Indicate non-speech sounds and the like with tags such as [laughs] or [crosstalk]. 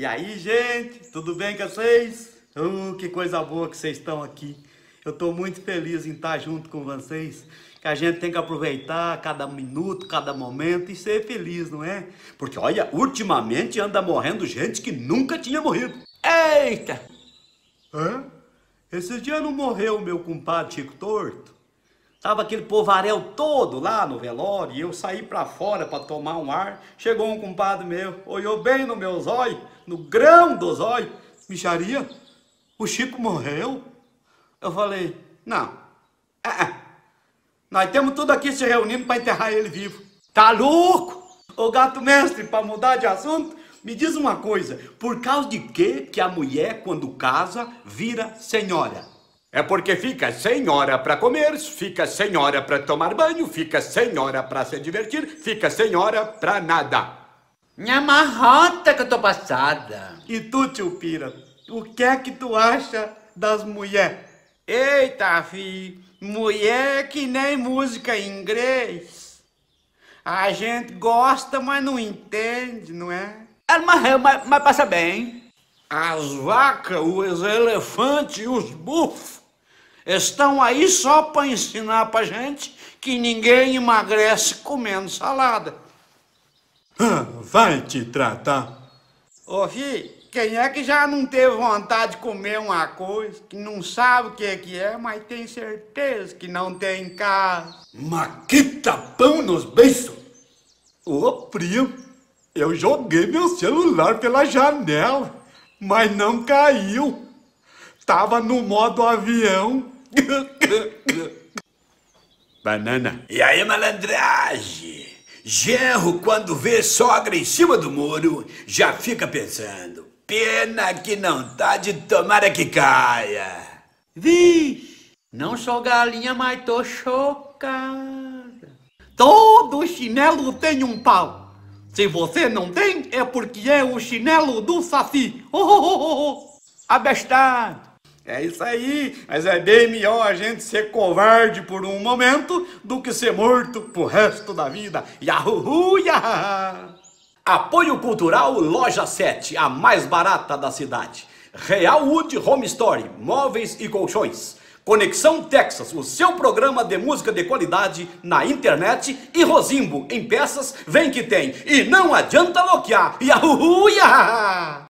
E aí, gente, tudo bem com vocês? Uh, que coisa boa que vocês estão aqui. Eu estou muito feliz em estar junto com vocês. Que a gente tem que aproveitar cada minuto, cada momento e ser feliz, não é? Porque olha, ultimamente anda morrendo gente que nunca tinha morrido. Eita! Hã? Esses dias não morreu o meu compadre Chico Torto? Tava aquele povarel todo lá no velório e eu saí para fora para tomar um ar. Chegou um compadre meu, olhou bem no meu zóio, no grão do zóio. Micharia, o Chico morreu? Eu falei, não. É, é. Nós temos tudo aqui se reunindo para enterrar ele vivo. Tá louco? Ô gato mestre, para mudar de assunto, me diz uma coisa. Por causa de quê que a mulher, quando casa, vira senhora? É porque fica sem hora para comer, fica sem hora para tomar banho, fica sem hora para se divertir, fica sem hora para nada. Me marrota que eu tô passada. E tu, tio Pira, o que é que tu acha das mulheres? Eita, fi, mulher que nem música em inglês. A gente gosta, mas não entende, não é? Ela morreu, mas, mas passa bem. As vacas, os elefantes e os bufos Estão aí só para ensinar para gente que ninguém emagrece comendo salada. vai te tratar. Ô, filho, quem é que já não teve vontade de comer uma coisa que não sabe o que é que é, mas tem certeza que não tem em casa? Maquita pão nos beiços! Ô, primo, eu joguei meu celular pela janela, mas não caiu. Tava no modo avião. [laughs] Banana. E aí, malandragem? Genro, quando vê sogra em cima do muro, já fica pensando. Pena que não tá de tomara que caia. Vi? não sou galinha, mas tô chocada. Todo chinelo tem um pau. Se você não tem, é porque é o chinelo do saci. Oh, oh, oh, oh. Abestado. É isso aí, mas é bem melhor a gente ser covarde por um momento do que ser morto pro resto da vida. Yahoo! Yahá! Apoio Cultural Loja 7, a mais barata da cidade. Real Wood Home Story, móveis e colchões. Conexão Texas, o seu programa de música de qualidade na internet. E Rosimbo, em peças, vem que tem. E não adianta loquear. Yahoo! Yahá!